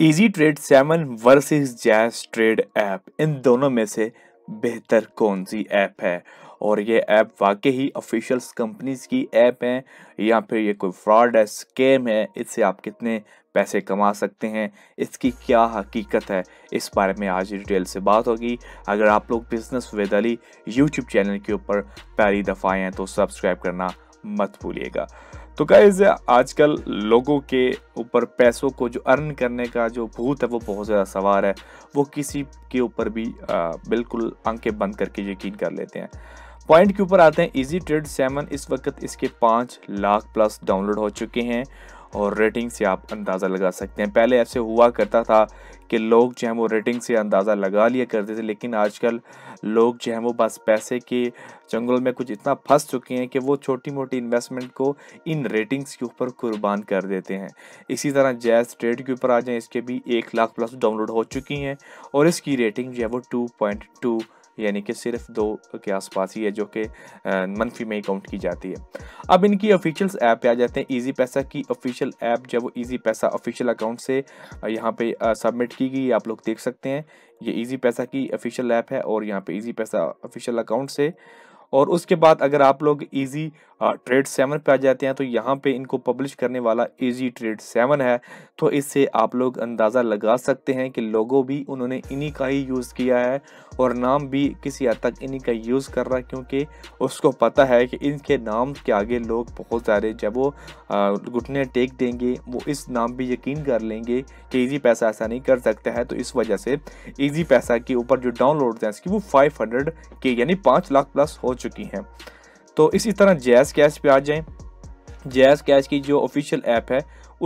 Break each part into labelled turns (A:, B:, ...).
A: easy trade seven versus जैस trade app इन दोनों में से बेहतर कौन सी ऐप है और ये ऐप वाकई ही ऑफिशियल्स कंपनीज की ऐप है या फिर ये कोई फ्रॉड है स्कैम है इससे आप कितने पैसे कमा सकते हैं इसकी क्या हकीकत है इस बारे में आज डिटेल से बात होगी अगर आप लोग business with Ali YouTube channel के ऊपर पहली दफ़ा आए हैं तो सब्सक्राइब करना मत भूलिएगा तो गाइज आजकल लोगों के ऊपर पैसों को जो अर्न करने का जो भूत है वो बहुत ज़्यादा सवार है वो किसी के ऊपर भी आ, बिल्कुल आंखें बंद करके यकीन कर लेते हैं पॉइंट के ऊपर आते हैं इजी ट्रेड सेवन इस वक्त इसके पाँच लाख प्लस डाउनलोड हो चुके हैं और रेटिंग से आप अंदाज़ा लगा सकते हैं पहले ऐसे हुआ करता था कि लोग जो हैं वो रेटिंग से अंदाज़ा लगा लिया करते थे लेकिन आजकल लोग जो हैं वो बस पैसे के जंगल में कुछ इतना फंस चुके हैं कि वो छोटी मोटी इन्वेस्टमेंट को इन रेटिंग्स के ऊपर कुर्बान कर देते हैं इसी तरह जैज़ ट्रेड के ऊपर आ जाएँ इसके भी एक लाख प्लस डाउनलोड हो चुकी हैं और इसकी रेटिंग जो है वो टू पॉइंट टू यानी कि सिर्फ दो के आसपास ही है जो कि मनफी में ही काउंट की जाती है अब इनकी ऑफिशियल्स ऐप पे आ जाते हैं ईजी पैसा की ऑफिशियल ऐप जब ईजी पैसा ऑफिशियल अकाउंट से यहाँ पे सबमिट की गई आप लोग देख सकते हैं ये ईजी पैसा की ऑफिशियल ऐप है और यहाँ पे ईजी पैसा ऑफिशियल अकाउंट से और उसके बाद अगर आप लोग ईजी ट्रेड सेवन पे आ जाते हैं तो यहाँ पे इनको पब्लिश करने वाला इजी ट्रेड सेवन है तो इससे आप लोग अंदाज़ा लगा सकते हैं कि लोगों भी उन्होंने इन्हीं का ही यूज़ किया है और नाम भी किसी हद तक इन्हीं का यूज़ कर रहा है क्योंकि उसको पता है कि इनके नाम के आगे लोग बहुत सारे जब वो घुटने टेक देंगे वो इस नाम पर यकीन कर लेंगे कि ईजी पैसा ऐसा नहीं कर सकता है तो इस वजह से ईजी पैसा के ऊपर जो डाउनलोड हैं इसकी वो फाइव हंड्रेड के यानी पाँच लाख प्लस हो चुकी हैं तो इसी तरह जैज़ कैश पे आ जाएं जैज़ कैश की जो ऑफिशियल ऐप है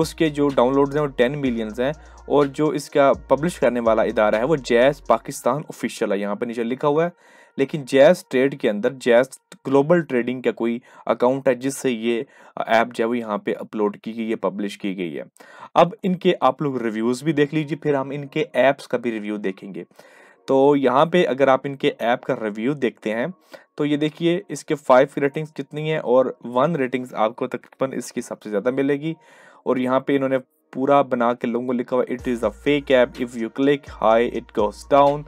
A: उसके जो डाउनलोड्स हैं वो टेन मिलियंस हैं और जो इसका पब्लिश करने वाला इदारा है वो जैज़ पाकिस्तान ऑफिशियल है यहाँ पर नीचे लिखा हुआ है लेकिन जैस ट्रेड के अंदर जैस ग्लोबल ट्रेडिंग का कोई अकाउंट है जिससे ये ऐप जो है वो यहाँ पे अपलोड की गई है पब्लिश की गई है अब इनके आप लोग रिव्यूज़ भी देख लीजिए फिर हम इनके ऐप्स का भी रिव्यू देखेंगे तो यहाँ पे अगर आप इनके ऐप का रिव्यू देखते हैं तो ये देखिए इसके फाइव की रेटिंग्स कितनी है और वन रेटिंग्स आपको तकरीबन इसकी सबसे ज़्यादा मिलेगी और यहाँ पे इन्होंने पूरा बना के लोगों को लिखा हुआ it is a fake app if you click high it goes down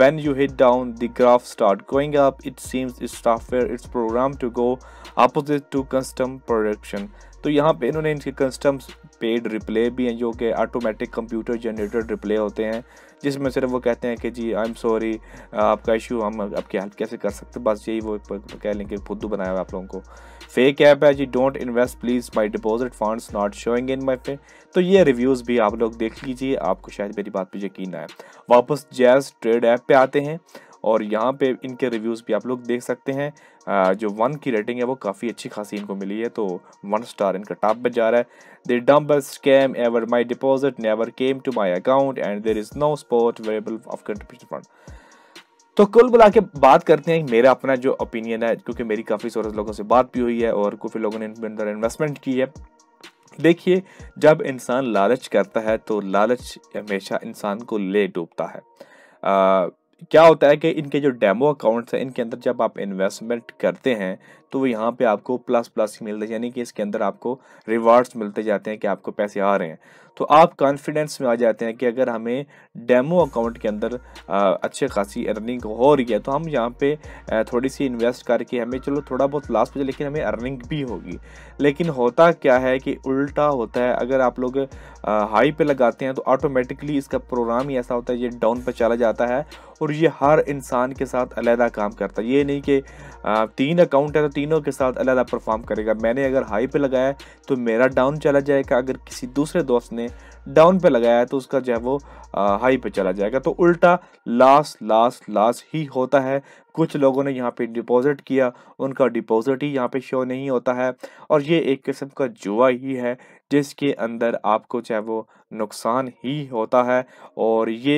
A: when you hit down the graph start going up it seems software it's program to go opposite to custom production तो यहाँ पे इन्होंने इनके customs paid replay भी हैं जो कि automatic computer generated replay होते हैं जिसमें सिर्फ वो कहते हैं कि जी आई एम सॉरी आपका इशू हम आपकी हेल्प कैसे कर सकते बस यही वो कह लें कि फुद्दू बनाया हुआ आप लोगों को फेक ऐप है जी don't invest please my deposit funds not showing in my pay तो ये रिव्यूज़ भी आप लोग देख लीजिए आपको शायद मेरी बात पर यकीन आए वापस जैज़ ट्रेड ऐप पे आते हैं और यहाँ पे इनके रिव्यूज़ भी आप लोग देख सकते हैं जो वन की रेटिंग है वो काफ़ी अच्छी खासी इनको मिली है तो वन स्टार इनका टॉप पर जा रहा है the dumbest scam ever my deposit never came to my account and there is no support variable of contribution fund तो कुल बुला के बात करते हैं मेरा अपना जो ओपिनियन है क्योंकि मेरी काफ़ी सोर्स लोगों से बात भी हुई है और काफ़ी लोगों ने इनके अंदर इन्वेस्टमेंट की है देखिए जब इंसान लालच करता है तो लालच हमेशा इंसान को ले डूबता है आ, क्या होता है कि इनके जो डेमो अकाउंट्स हैं इनके अंदर जब आप इन्वेस्टमेंट करते हैं तो वो यहाँ पे आपको प्लस प्लस ही मिलते यानी कि इसके अंदर आपको रिवार्ड्स मिलते जाते हैं कि आपको पैसे आ रहे हैं तो आप कॉन्फिडेंस में आ जाते हैं कि अगर हमें डेमो अकाउंट के अंदर अच्छे खासी अर्निंग हो रही है तो हम यहाँ पे थोड़ी सी इन्वेस्ट करके हमें चलो थोड़ा बहुत लास्ट बचे लेकिन हमें अर्निंग भी होगी लेकिन होता क्या है कि उल्टा होता है अगर आप लोग हाई पे लगाते हैं तो ऑटोमेटिकली इसका प्रोग्राम ही ऐसा होता है ये डाउन पर चला जाता है और ये हर इंसान के साथ अलहदा काम करता है ये नहीं कि तीन अकाउंट है तो तीन तीनों के साथ अलग अलग परफॉर्म करेगा मैंने अगर हाई पे लगाया तो मेरा डाउन चला जाएगा अगर किसी दूसरे दोस्त ने डाउन पे लगाया है तो उसका जो है वो आ, हाई पे चला जाएगा तो उल्टा लास्ट लास्ट लास्ट ही होता है कुछ लोगों ने यहाँ पे डिपॉजिट किया उनका डिपॉजिट ही यहाँ पे शो नहीं होता है और ये एक किस्म का जुआ ही है जिसके अंदर आपको चाहे वो नुकसान ही होता है और ये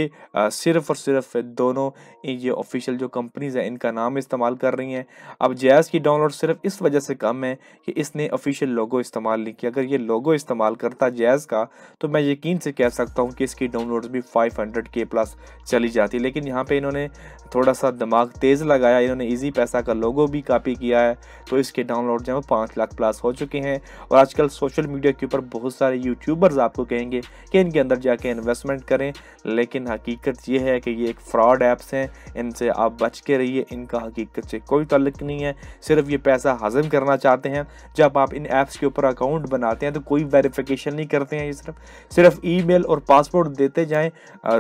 A: सिर्फ़ और सिर्फ दोनों ये ऑफिशियल जो कंपनीज़ हैं इनका नाम इस्तेमाल कर रही हैं अब जैज़ की डाउनलोड सिर्फ इस वजह से कम है कि इसने ऑफिशियल लोगो इस्तेमाल नहीं किया अगर ये लोगो इस्तेमाल करता जैज़ का तो मैं यकीन से कह सकता हूँ कि इसकी डाउनलोड भी फाइव हंड्रेड के प्लस चली जाती लेकिन यहाँ पर इन्होंने थोड़ा सा दिमाग तेज़ लगाया इन्होंने ईजी पैसा का लोगो भी कापी किया है तो इसके डाउनलोड जो है वो पाँच लाख प्लस हो चुके हैं और आजकल सोशल मीडिया के ऊपर बहुत सारे यूट्यूबर्स आपको कहेंगे कि इनके अंदर जाके इन्वेस्टमेंट करें लेकिन हकीकत ये है कि ये एक फ्रॉड ऐप्स हैं इनसे आप बच के रहिए इनका हकीकत से कोई तल्लक नहीं है सिर्फ ये पैसा हजम करना चाहते हैं जब आप इन ऐप्स के ऊपर अकाउंट बनाते हैं तो कोई वेरिफिकेशन नहीं करते हैं ये सिर्फ सिर्फ ईमेल और पासपोर्ट देते जाएं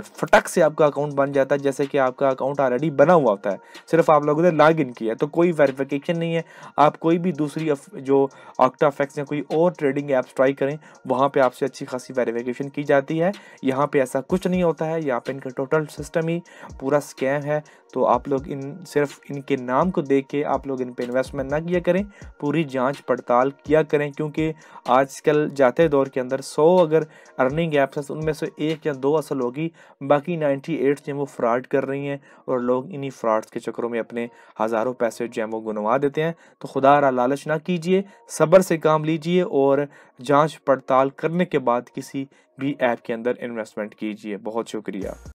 A: फटक से आपका अकाउंट बन जाता है जैसे कि आपका अकाउंट ऑलरेडी बना हुआ होता है सिर्फ आप लोगों ने लॉग इन किया तो कोई वेरिफिकेशन नहीं है आप कोई भी दूसरी जो ऑक्टाफेक्स या कोई और ट्रेडिंग ऐप्स ट्राई करें वहाँ पर आपसे अच्छी खासी वेरीफिकेशन की जाती है यहाँ पे ऐसा कुछ नहीं होता है यहाँ पे इनका टोटल सिस्टम ही पूरा स्कैम है तो आप लोग इन सिर्फ इनके नाम को देख के आप लोग इन पर इन्वेस्टमेंट ना किया करें पूरी जांच पड़ताल किया करें क्योंकि आजकल जाते दौर के अंदर 100 अगर अर्निंग ऐप्स हैं उनमें से एक या दो असल होगी बाकी 98 एट जो वो फ्रॉड कर रही हैं और लोग इन्हीं फ्रॉड्स के चक्करों में अपने हज़ारों पैसे जो हैं वो गुनवा देते हैं तो खुदा रा लालच ना कीजिए सब्र से काम लीजिए और जाँच पड़ताल करने के बाद किसी भी ऐप के अंदर इन्वेस्टमेंट कीजिए बहुत शुक्रिया